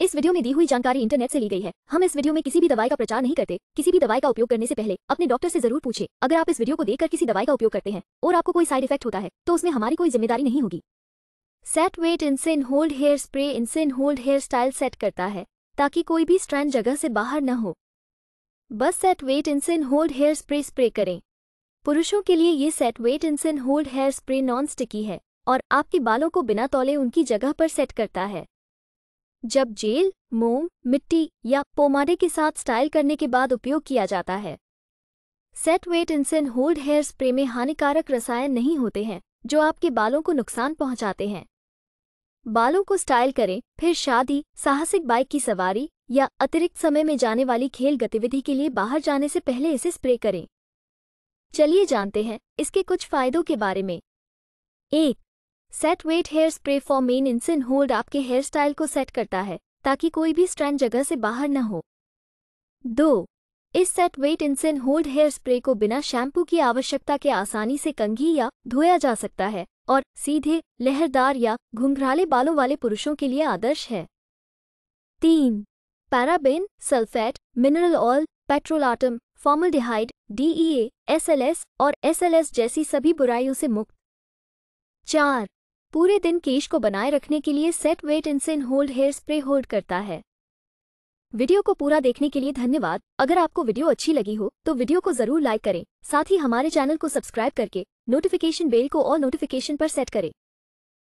इस वीडियो में दी हुई जानकारी इंटरनेट से ली गई है हम इस वीडियो में किसी भी दवाई का प्रचार नहीं करते किसी भी दवाई का उपयोग करने से पहले अपने डॉक्टर से जरूर पूछे अगर आप इस वीडियो को देखकर किसी दवाई का उपयोग करते हैं और आपको कोई साइड इफेक्ट होता है तो उसमें हमारी कोई जिम्मेदारी नहीं होगी Set Wet insane hold hair spray insane hold hair style set करता है ताकि कोई भी स्ट्रैंड जगह से बाहर न हो बस Set Wet insane hold hair spray spray करें पुरुषों के लिए ये Set Wet insane hold hair spray non sticky है और आपके बालों को बिना तौले उनकी जगह पर सेट करता है जब जेल मोम मिट्टी या पोमाडे के साथ स्टाइल करने के बाद उपयोग किया जाता है Set Wet insane hold hair spray में हानिकारक रसायन नहीं होते हैं जो आपके बालों को नुकसान पहुंचाते हैं बालों को स्टाइल करें फिर शादी साहसिक बाइक की सवारी या अतिरिक्त समय में जाने वाली खेल गतिविधि के लिए बाहर जाने से पहले इसे स्प्रे करें चलिए जानते हैं इसके कुछ फायदों के बारे में एक Set Wet hair spray for men insane hold आपके हेयर स्टाइल को सेट करता है ताकि कोई भी स्ट्रैंड जगह से बाहर न हो दो इस Set Wet insane hold hair spray को बिना शैम्पू की आवश्यकता के आसानी से कंघी या धोया जा सकता है और सीधे लहरदार या घुंघराले बालों वाले पुरुषों के लिए आदर्श है तीन paraben sulphate mineral oil petrolatum formaldehyde DEA SLS और एसएलएस जैसी सभी बुराइयों से मुक्त चार पूरे दिन केश को बनाए रखने के लिए Set Wet insane hold hair spray hold करता है वीडियो को पूरा देखने के लिए धन्यवाद अगर आपको वीडियो अच्छी लगी हो तो वीडियो को जरूर लाइक करें साथ ही हमारे चैनल को सब्सक्राइब करके नोटिफिकेशन बेल को और नोटिफिकेशन पर सेट करें